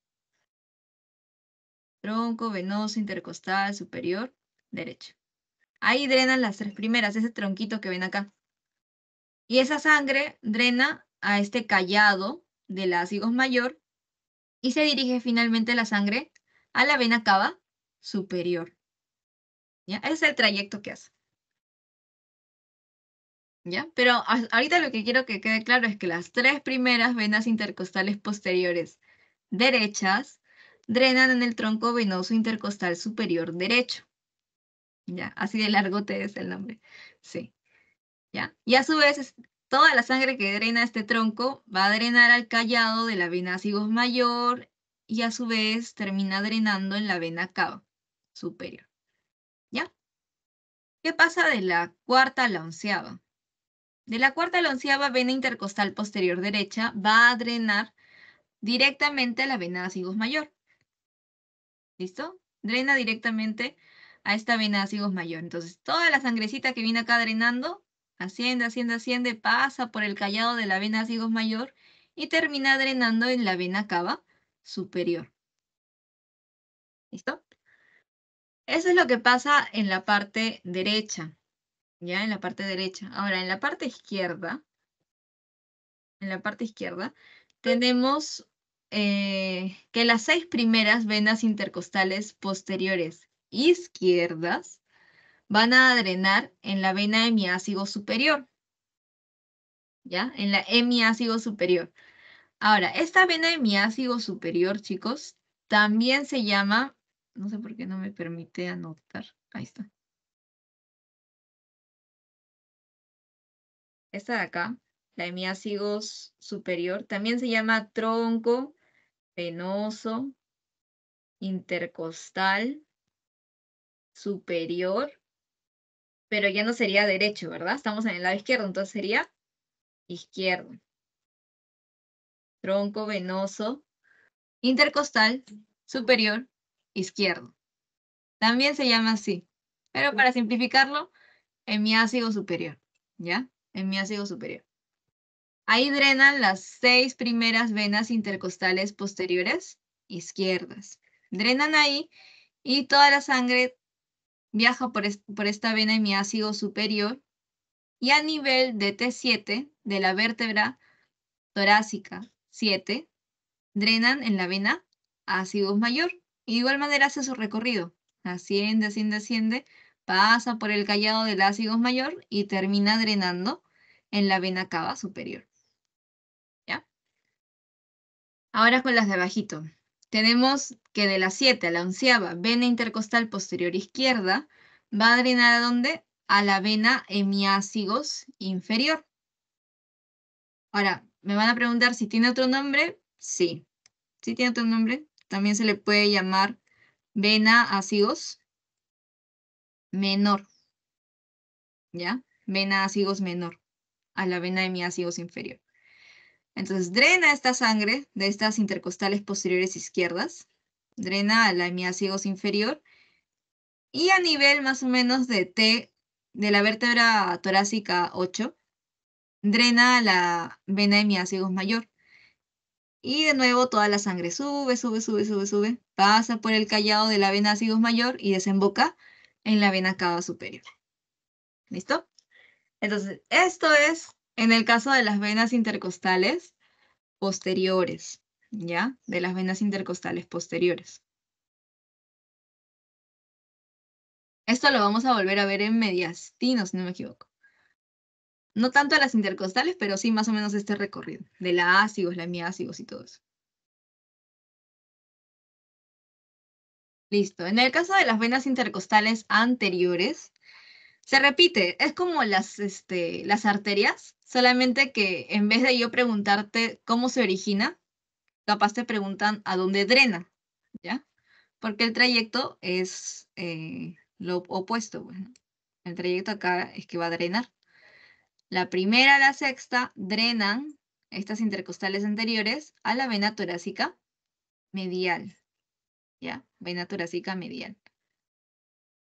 Tronco venoso intercostal superior derecho. Ahí drenan las tres primeras, ese tronquito que ven acá. Y esa sangre drena a este callado de ácido mayor y se dirige finalmente la sangre a la vena cava superior. ¿Ya? Ese es el trayecto que hace. ¿Ya? Pero ahorita lo que quiero que quede claro es que las tres primeras venas intercostales posteriores derechas drenan en el tronco venoso intercostal superior derecho. Ya, así de largote es el nombre. Sí. Ya. Y a su vez, toda la sangre que drena este tronco va a drenar al callado de la vena cigos mayor y a su vez termina drenando en la vena cava superior. ¿Ya? ¿Qué pasa de la cuarta a la onceava? De la cuarta a la onceava vena intercostal posterior derecha va a drenar directamente a la vena cigos mayor. ¿Listo? Drena directamente a esta vena de Sigos Mayor. Entonces, toda la sangrecita que viene acá drenando, asciende, asciende, asciende, pasa por el callado de la vena de Mayor y termina drenando en la vena cava superior. ¿Listo? Eso es lo que pasa en la parte derecha, ¿ya? En la parte derecha. Ahora, en la parte izquierda, en la parte izquierda, tenemos eh, que las seis primeras venas intercostales posteriores izquierdas van a drenar en la vena hemiácigo superior. ¿Ya? En la hemiácigo superior. Ahora, esta vena hemiácigo superior, chicos, también se llama, no sé por qué no me permite anotar, ahí está. Esta de acá, la hemiácigo superior, también se llama tronco venoso intercostal superior, pero ya no sería derecho, ¿verdad? Estamos en el lado izquierdo, entonces sería izquierdo. Tronco venoso, intercostal, superior, izquierdo. También se llama así, pero para simplificarlo, hemiácigo superior, ¿ya? ácido superior. Ahí drenan las seis primeras venas intercostales posteriores izquierdas. Drenan ahí y toda la sangre viaja por, esta vena esta vena ácido superior y a nivel de T7 de la vértebra torácica 7 drenan en la vena ácido mayor. Y de igual manera hace su recorrido. Asciende, asciende, asciende, pasa por el callado del ácido mayor y termina drenando en la vena cava superior. ¿Ya? Ahora con las de bajito tenemos que de la 7 a la 11 vena intercostal posterior izquierda va a drenar a dónde? A la vena hemiácigos inferior. Ahora, me van a preguntar si tiene otro nombre. Sí, sí tiene otro nombre. También se le puede llamar vena ácigos menor. ¿Ya? Vena ácigos menor a la vena hemiácigos inferior. Entonces drena esta sangre de estas intercostales posteriores izquierdas, drena la hemiácigos inferior y a nivel más o menos de T de la vértebra torácica 8, drena la vena hemiácigos mayor. Y de nuevo toda la sangre sube, sube, sube, sube, sube, pasa por el callado de la vena hemiácidos mayor y desemboca en la vena cava superior. ¿Listo? Entonces, esto es en el caso de las venas intercostales posteriores, ¿ya? De las venas intercostales posteriores. Esto lo vamos a volver a ver en mediastino, si no me equivoco. No tanto a las intercostales, pero sí más o menos este recorrido, de la ácidos, la miácidos y todo eso. Listo. En el caso de las venas intercostales anteriores, se repite, es como las, este, las arterias, Solamente que en vez de yo preguntarte cómo se origina, capaz te preguntan a dónde drena, ¿ya? Porque el trayecto es eh, lo opuesto. Pues, el trayecto acá es que va a drenar. La primera a la sexta drenan estas intercostales anteriores a la vena torácica medial, ¿ya? Vena torácica medial.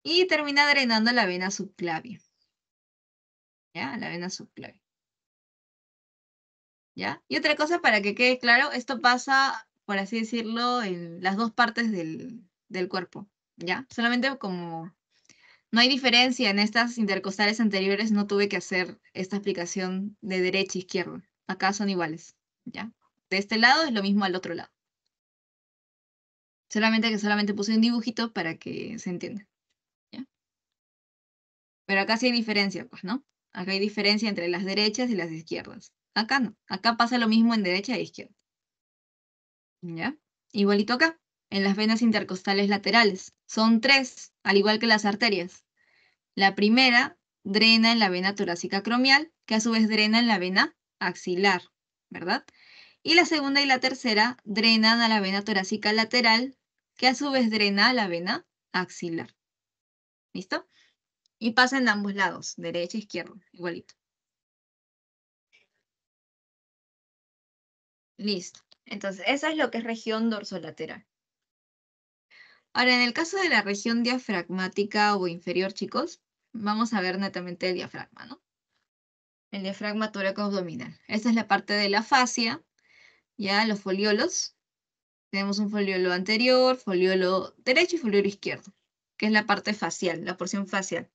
Y termina drenando la vena subclavia, ¿ya? La vena subclavia. Y otra cosa, para que quede claro, esto pasa, por así decirlo, en las dos partes del, del cuerpo, ¿ya? Solamente como no hay diferencia en estas intercostales anteriores, no tuve que hacer esta explicación de derecha e izquierda. Acá son iguales, ¿ya? De este lado es lo mismo al otro lado. Solamente que solamente puse un dibujito para que se entienda. Pero acá sí hay diferencia, pues, ¿no? Acá hay diferencia entre las derechas y las izquierdas. Acá no. Acá pasa lo mismo en derecha e izquierda. ¿Ya? Igualito acá, en las venas intercostales laterales. Son tres, al igual que las arterias. La primera drena en la vena torácica cromial, que a su vez drena en la vena axilar, ¿verdad? Y la segunda y la tercera drenan a la vena torácica lateral, que a su vez drena a la vena axilar. ¿Listo? Y pasa en ambos lados, derecha e izquierda, igualito. Listo. Entonces, esa es lo que es región dorsolateral. Ahora, en el caso de la región diafragmática o inferior, chicos, vamos a ver netamente el diafragma, ¿no? El diafragma toraco-abdominal. Esta es la parte de la fascia, ya los foliolos. Tenemos un foliolo anterior, foliolo derecho y foliolo izquierdo, que es la parte facial, la porción facial.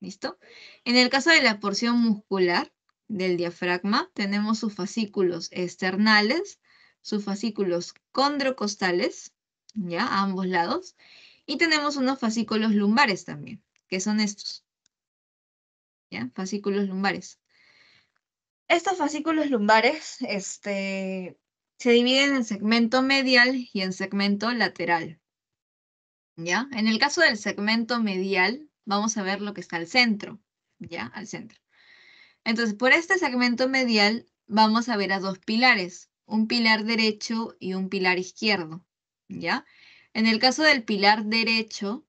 ¿Listo? En el caso de la porción muscular, del diafragma tenemos sus fascículos externales, sus fascículos condrocostales, ¿ya? A ambos lados. Y tenemos unos fascículos lumbares también, que son estos. ¿Ya? Fascículos lumbares. Estos fascículos lumbares este, se dividen en segmento medial y en segmento lateral. ¿Ya? En el caso del segmento medial, vamos a ver lo que está al centro, ¿ya? Al centro. Entonces, por este segmento medial vamos a ver a dos pilares, un pilar derecho y un pilar izquierdo, ¿ya? En el caso del pilar derecho,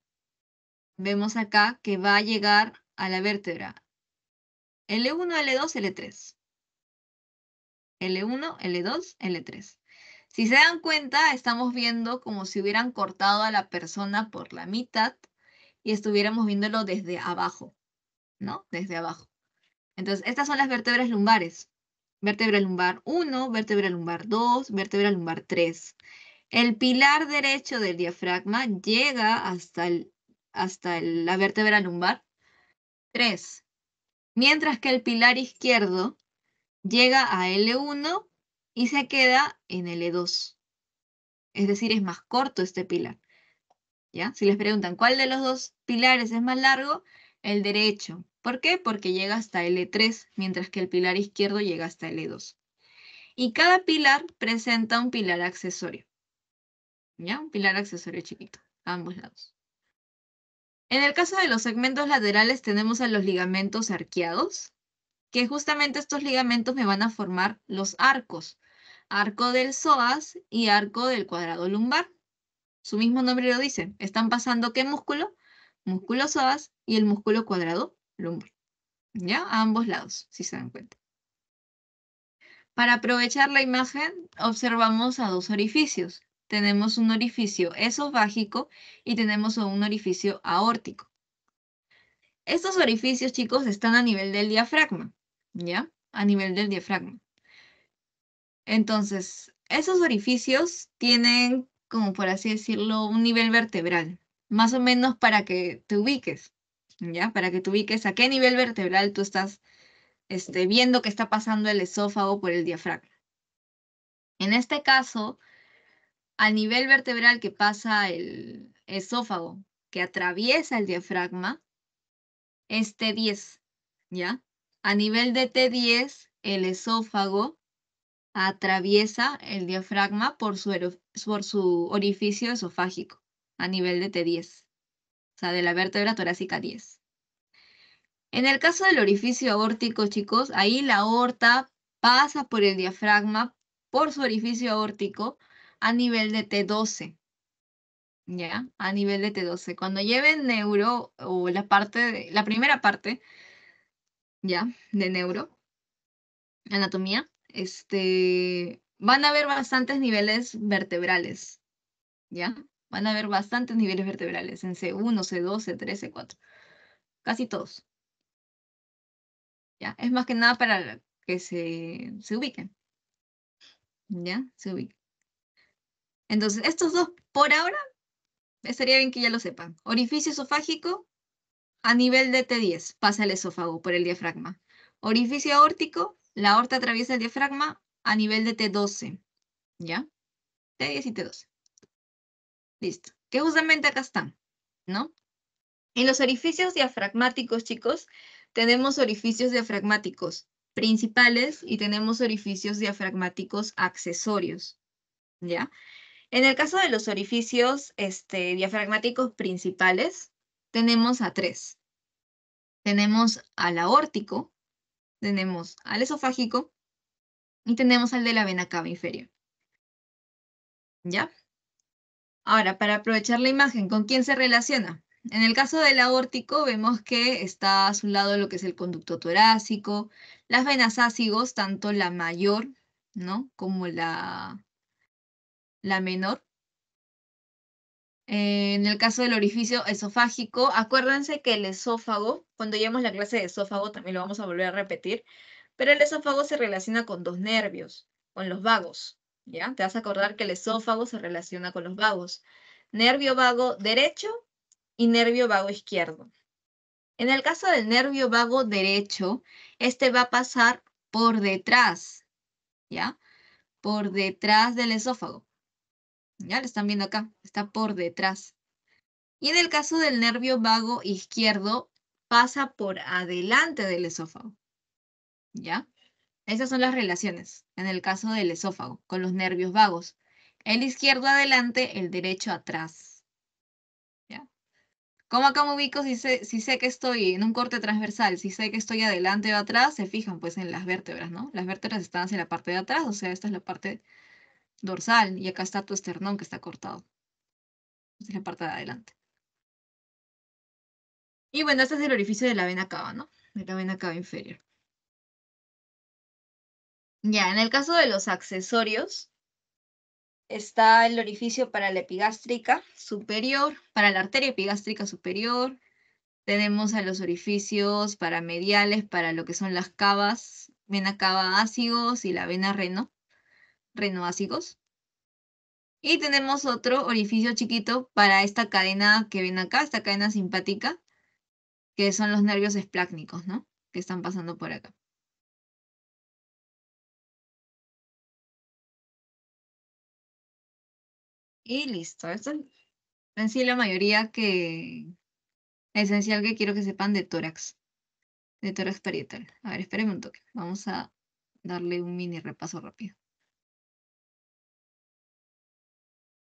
vemos acá que va a llegar a la vértebra L1, L2, L3. L1, L2, L3. Si se dan cuenta, estamos viendo como si hubieran cortado a la persona por la mitad y estuviéramos viéndolo desde abajo, ¿no? Desde abajo. Entonces, estas son las vértebras lumbares. Vértebra lumbar 1, vértebra lumbar 2, vértebra lumbar 3. El pilar derecho del diafragma llega hasta, el, hasta la vértebra lumbar 3, mientras que el pilar izquierdo llega a L1 y se queda en L2. Es decir, es más corto este pilar. ¿Ya? Si les preguntan cuál de los dos pilares es más largo, el derecho. ¿Por qué? Porque llega hasta L3, mientras que el pilar izquierdo llega hasta L2. Y cada pilar presenta un pilar accesorio. ¿Ya? Un pilar accesorio chiquito, a ambos lados. En el caso de los segmentos laterales tenemos a los ligamentos arqueados, que justamente estos ligamentos me van a formar los arcos. Arco del psoas y arco del cuadrado lumbar. Su mismo nombre lo dicen. Están pasando qué músculo? Músculo psoas y el músculo cuadrado lumbre. ¿Ya? A ambos lados, si se dan cuenta. Para aprovechar la imagen, observamos a dos orificios. Tenemos un orificio esofágico y tenemos un orificio aórtico. Estos orificios, chicos, están a nivel del diafragma, ¿ya? A nivel del diafragma. Entonces, esos orificios tienen, como por así decirlo, un nivel vertebral, más o menos para que te ubiques. ¿ya? Para que tú ubiques a qué nivel vertebral tú estás este, viendo que está pasando el esófago por el diafragma. En este caso, a nivel vertebral que pasa el esófago, que atraviesa el diafragma, es T10, ¿ya? A nivel de T10, el esófago atraviesa el diafragma por su, por su orificio esofágico, a nivel de T10. O sea, de la vértebra torácica 10. En el caso del orificio aórtico, chicos, ahí la aorta pasa por el diafragma, por su orificio aórtico, a nivel de T12. ¿Ya? A nivel de T12. Cuando lleven neuro, o la parte, la primera parte, ¿ya? De neuro, anatomía, este, van a ver bastantes niveles vertebrales, ¿ya? Van a haber bastantes niveles vertebrales en C1, C2, C3, C4. Casi todos. ¿Ya? Es más que nada para que se, ubiquen. ¿Ya? Se ubiquen. Entonces, estos dos por ahora, estaría bien que ya lo sepan. Orificio esofágico a nivel de T10 pasa el esófago por el diafragma. Orificio aórtico, la aorta atraviesa el diafragma a nivel de T12. ¿Ya? T10 y T12. Listo. Que justamente acá están, ¿no? En los orificios diafragmáticos, chicos, tenemos orificios diafragmáticos principales y tenemos orificios diafragmáticos accesorios, ¿ya? En el caso de los orificios este, diafragmáticos principales, tenemos a tres. Tenemos al aórtico, tenemos al esofágico y tenemos al de la vena cava inferior. ¿Ya? Ahora, para aprovechar la imagen, ¿con quién se relaciona? En el caso del aórtico vemos que está a su lado lo que es el conducto torácico, las venas ácigos, tanto la mayor ¿no? como la, la menor. en el caso del orificio esofágico, acuérdense que el esófago, cuando llevamos la clase de esófago, también lo vamos a volver a repetir, pero el esófago se relaciona con dos nervios, con los vagos. ¿ya? Te vas a acordar que el esófago se relaciona con los vagos. Nervio vago derecho y nervio vago izquierdo. En el caso del nervio vago derecho, este va a pasar por detrás, ¿ya? Por detrás del esófago. Ya lo están viendo acá, está por detrás. Y en el caso del nervio vago izquierdo, pasa por adelante del esófago. ¿Ya? Esas son las relaciones, en el caso del esófago, con los nervios vagos. El izquierdo adelante, el derecho atrás. ¿Ya? ¿Cómo acá me ubico si sé, que estoy en un corte transversal? Si sé que estoy adelante o atrás, se fijan pues en las vértebras, ¿no? Las vértebras están hacia la parte de atrás, o sea, esta es la parte dorsal y acá está tu esternón que está cortado. Esta es la parte de adelante. Y bueno, este es el orificio de la vena cava, ¿no? De la vena cava inferior. Ya, en el caso de los accesorios, está el orificio para la epigástrica superior, para la arteria epigástrica superior. Tenemos a los orificios para mediales, para lo que son las cavas, vena cava ácidos y la vena reno, renoácigos. Y tenemos otro orificio chiquito para esta cadena que ven acá, esta cadena simpática, que son los nervios esplácnicos, ¿no? Que están pasando por acá. Y listo. Esto es en sí la mayoría que esencial que quiero que sepan de tórax, de tórax parietal. A ver, espérenme un toque. Vamos a darle un mini repaso rápido.